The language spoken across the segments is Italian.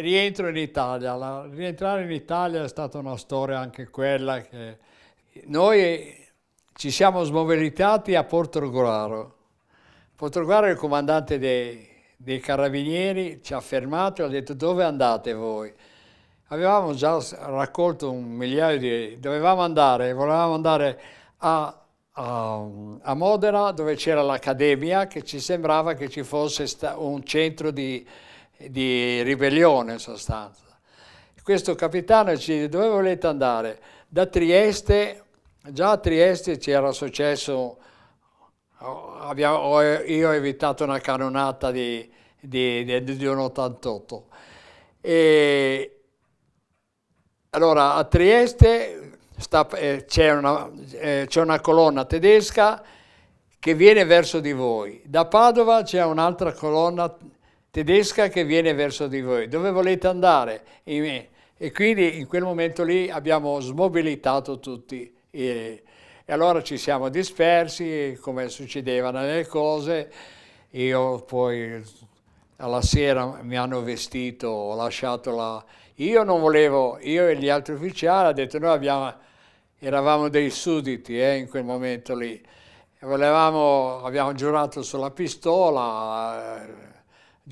Rientro in Italia, la, rientrare in Italia è stata una storia anche quella che noi ci siamo smobilitati a Porto Portorgoraro. Portorgoraro, il comandante dei, dei carabinieri, ci ha fermato e ha detto dove andate voi? Avevamo già raccolto un migliaio di... dovevamo andare, volevamo andare a a, a, Modena dove c'era l'accademia che ci sembrava che ci fosse un centro di, di ribellione in sostanza. Questo capitano ci dice dove volete andare? Da Trieste, già a Trieste c'era successo, io ho evitato una canonata di, di, di, di un 88. E, allora, a Trieste eh, c'è, una, eh, una, colonna tedesca che viene verso di voi, da Padova c'è un'altra colonna tedesca tedesca che viene verso di voi, dove volete andare? Eh, e quindi in quel momento lì abbiamo smobilitato tutti. E, e allora ci siamo dispersi, come succedevano le cose. Io poi alla sera mi hanno vestito, ho lasciato la... Io non volevo, io e gli altri ufficiali, ho detto noi abbiamo, eravamo dei sudditi eh, in quel momento lì. Volevamo, abbiamo giurato sulla pistola, eh,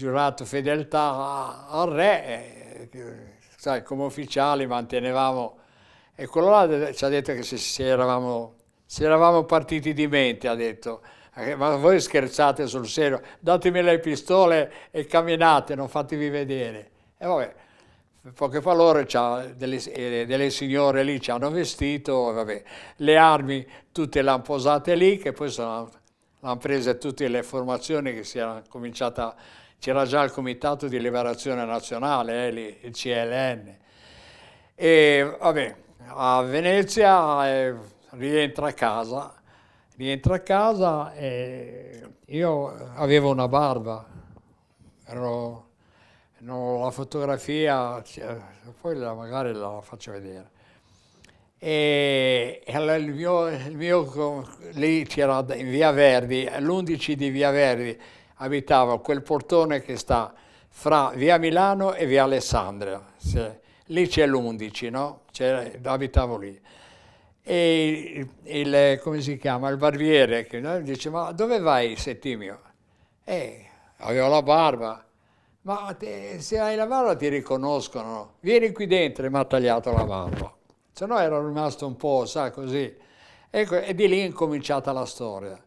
giurato fedeltà al re, eh, sai, come ufficiali mantenevamo... E quello là ci ha detto che se, se, eravamo, se eravamo partiti di mente, ha detto eh, ma voi scherzate sul serio, datemi le pistole e camminate, non fatevi vedere. E vabbè, poche fa loro delle, eh, delle, signore lì ci hanno vestito, vabbè, le armi tutte le hanno posate lì, che poi sono, hanno prese tutte le formazioni che si erano cominciate a c'era già il Comitato di Liberazione Nazionale, eh, il CLN. E vabbè, a Venezia eh, rientra a casa, rientra a casa e io avevo una barba, ero, la fotografia, cioè, poi la, magari la faccio vedere. E, il mio, il mio lì c'era in via Verdi, l'11 di via Verdi, abitava quel portone che sta fra via Milano e via Alessandria. Lì c'è l'11, no? abitavo lì. E il, come si chiama? Il barbiere che no? dice: Ma dove vai, Settimio? Eh, avevo la barba. Ma te, se hai la barba ti riconoscono. Vieni qui dentro e mi ha tagliato la barba. Se no ero rimasto un po', sa, così. Ecco, e di lì è cominciata la storia.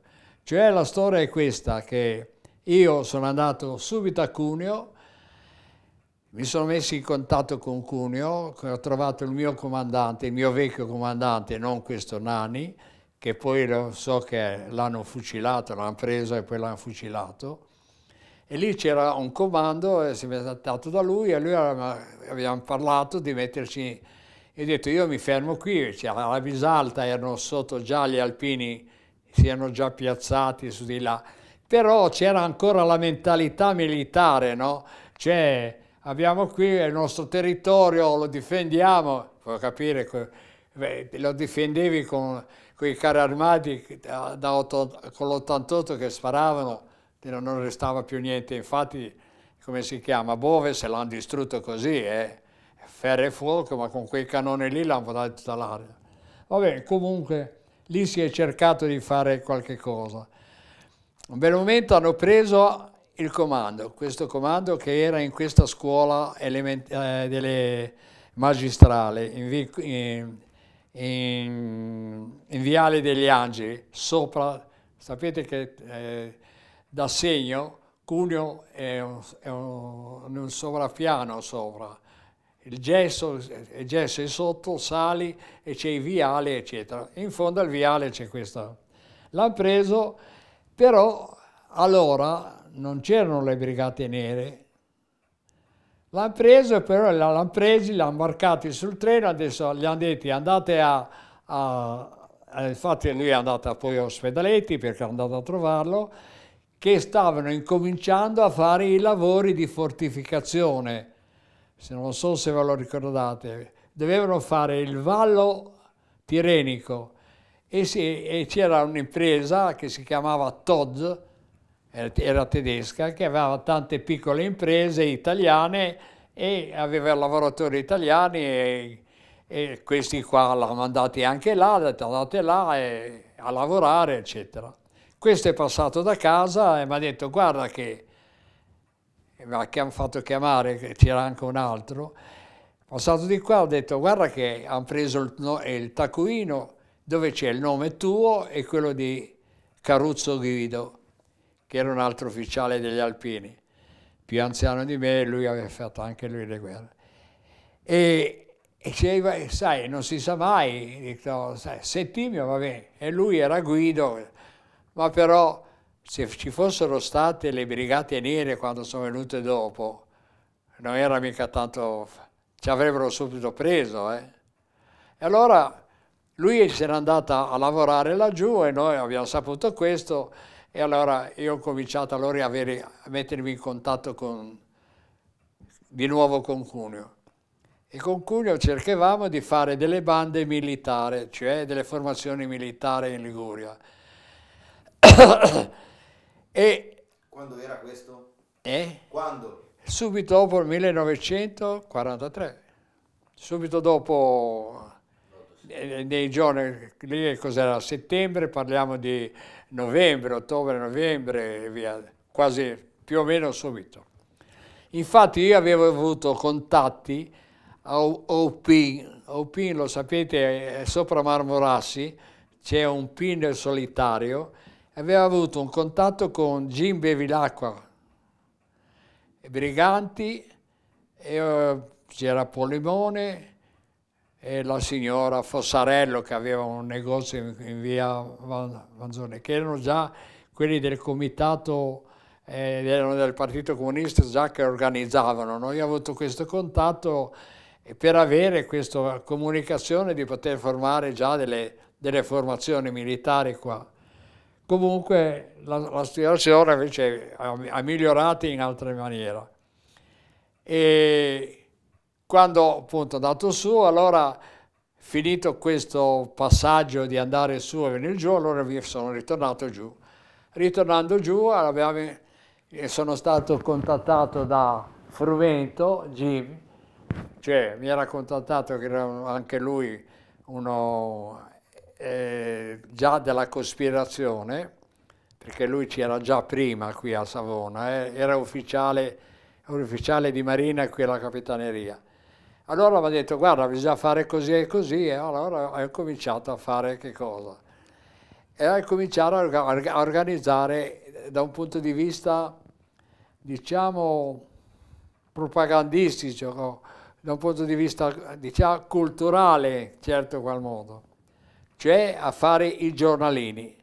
Cioè la storia è questa, che io sono andato subito a Cuneo, mi sono messo in contatto con Cuneo, ho trovato il mio comandante, il mio vecchio comandante, non questo Nani, che poi so che l'hanno fucilato, l'hanno preso e poi l'hanno fucilato. E lì c'era un comando, e si è trattato da lui e lui abbiamo parlato di metterci... Io ho detto io mi fermo qui, c'era cioè, la bisalta, erano sotto già gli alpini, si erano già piazzati su di là però c'era ancora la mentalità militare, no? Cioè, abbiamo qui il nostro territorio, lo difendiamo, puoi capire, lo difendevi con quei carri armati da, da 8, con l'88 che sparavano, non restava più niente, infatti, come si chiama, Bove se l'hanno distrutto così, eh? ferro e fuoco, ma con quei cannoni lì l'hanno portato tutta l'aria. Vabbè, comunque lì si è cercato di fare qualche cosa un bel momento hanno preso il comando, questo comando che era in questa scuola element- eh, delle magistrale in, vi- in, in, in, Viale degli Angeli, sopra, sapete che eh, da segno Cuneo è un, è un, un sovrappiano sopra, il gesso, eh, il gesso, è sotto, sali e c'è i viali, eccetera. In fondo al viale c'è questa. L'hanno preso però allora non c'erano le brigate nere. L'hanno preso, però l'hanno presi, l'hanno marcati sul treno, adesso gli hanno detto andate a, a, a... Infatti lui è andato poi a Ospedaletti perché è andato a trovarlo, che stavano incominciando a fare i lavori di fortificazione. Se non so se ve lo ricordate, dovevano fare il vallo tirenico e, si, e c'era un'impresa che si chiamava Todd, era tedesca, che aveva tante piccole imprese italiane e aveva lavoratori italiani e, e questi qua l'hanno mandati anche là, andate là e, a lavorare, eccetera. Questo è passato da casa e mi ha detto guarda che mi hanno fatto chiamare, c'era anche un altro, passato di qua ho detto guarda che hanno preso il, no, il tacuino dove c'è il nome tuo e quello di Caruzzo Guido, che era un altro ufficiale degli Alpini, più anziano di me, lui aveva fatto anche lui le guerre. E, e sai, non si sa mai, dico, sai, Settimio va bene, e lui era Guido, ma però se ci fossero state le brigate nere quando sono venute dopo, non era mica tanto, ci avrebbero subito preso. Eh. E allora lui si era andato a lavorare laggiù e noi abbiamo saputo questo e allora io ho cominciato allora a, avere, a mettermi in contatto con, di nuovo con Cuneo. E con Cuneo cercavamo di fare delle bande militari, cioè delle formazioni militari in Liguria. e, Quando era questo? Eh? Quando? Subito dopo il 1943, subito dopo eh, nei giorni, lì cos'era, settembre, parliamo di novembre, ottobre, novembre e via, quasi più o meno subito. Infatti io avevo avuto contatti a Opin, Opin lo sapete, è sopra Marmorassi, c'è un pin solitario, aveva avuto un contatto con Jim Bevilacqua, Briganti, eh, c'era Polimone, e la signora Fossarello che aveva un negozio in, via Vanzone, che erano già quelli del comitato eh, erano del Partito Comunista già che organizzavano. Noi abbiamo avuto questo contatto eh, per avere questa comunicazione di poter formare già delle, delle formazioni militari qua. Comunque la, la situazione invece ha, ha migliorato in altre maniere. E quando appunto andato su, allora finito questo passaggio di andare su e venire giù, allora sono ritornato giù. Ritornando giù abbiamo, eh, sono stato contattato da Fruvento, Jimmy, cioè mi era contattato che era anche lui uno eh, già della cospirazione, perché lui c'era già prima qui a Savona, eh, era ufficiale, ufficiale di marina qui alla capitaneria. Allora mi ha detto guarda bisogna fare così e così e allora ho cominciato a fare che cosa? E ho cominciato a organizzare eh, da un punto di vista diciamo propagandistico, da un punto di vista diciamo culturale certo qual modo, cioè a fare i giornalini.